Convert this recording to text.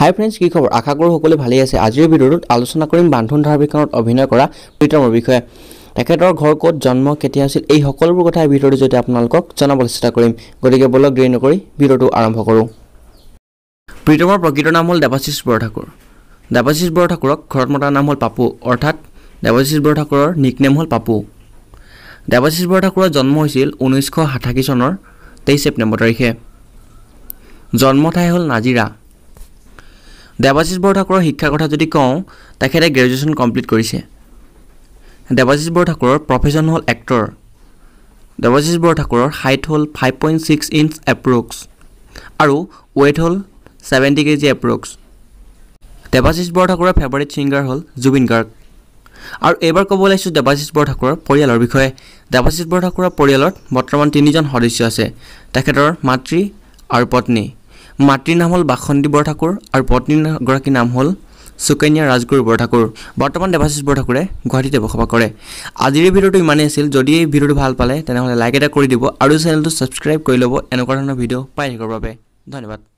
হাই friends কি খবৰ আশা কৰোঁ সকলোৱে ভালেই আছে আজিৰ ভিডিঅ'টোত আলোচনা কৰিম বান্ধোন ধাৰাবাহিকখনত অভিনয় কৰা প্ৰীতমৰ বিষয়ে তেখেতৰ ঘৰ ক'ত জন্ম কেতিয়া আছিল এই সকলোবোৰ কথা এই ভিডিঅ'টোৰ জৰিয়তে আপোনালোকক জনাবলৈ চেষ্টা কৰিম গতিকে বলক দেৰি নকৰি ভিডিঅ'টো আৰম্ভ কৰোঁ প্ৰীতমৰ প্ৰকৃত নাম হ'ল দেৱাশীষ বৰঠাকুৰ দেৱাশীষ বৰঠাকুৰক ঘৰত মতা নাম হ'ল পাপু অৰ্থাৎ দেৱাশীষ বৰঠাকুৰৰ নিকনেম হ'ল পাপু দেৱাশীষ বৰঠাকুৰৰ জন্ম হৈছিল ঊনৈছশ সাতাশী চনৰ তেইছ ছেপ্টেম্বৰ তাৰিখে জন্ম ঠাই হ'ল নাজিৰা দেৱাশিষ বৰঠাকুৰৰ শিক্ষাৰ কথা যদি কওঁ তেখেতে গ্ৰেজুৱেশ্যন কমপ্লিট কৰিছে দেৱাশিষ বৰঠাকুৰৰ প্ৰফেশ্যন হ'ল এক্টৰ দেৱাশিষ বৰঠাকুৰৰ হাইট হ'ল five point six inch approx আৰু ৱেইট হ'ল ছেভেণ্টি কেজি এপ্ৰক্স দেৱাশিষ বৰঠাকুৰৰ ফেভাৰেট ছিংগাৰ হ'ল জুবিন গাৰ্গ আৰু এইবাৰ ক'ব ওলাইছোঁ দেৱাশিষ বৰঠাকুৰৰ পৰিয়ালৰ বিষয়ে দেৱাশিষ বৰঠাকুৰৰ পৰিয়ালত বৰ্তমান তিনিজন সদস্য আছে তেখেতৰ মাতৃ আৰু পত্নী মাতৃৰ নাম হ'ল বাসন্তী বৰঠাকুৰ আৰু পত্নীগৰাকীৰ নাম হ'ল সুকন্যা ৰাজগুৰু বৰঠাকুৰ বৰ্তমান দেৱাশিষ বৰঠাকুৰে গুৱাহাটীতে বসবাস কৰে আজিৰ এই ভিডিঅ'টো ইমানেই আছিল যদি এই ভিডিঅ'টো ভাল পালে তেনেহ'লে লাইক এটা কৰি দিব আৰু চেনেলটো ছাবস্ক্ৰাইব কৰি ল'ব এনেকুৱা ধৰণৰ ভিডিঅ' পাই থাকিবৰ বাবে ধন্যবাদ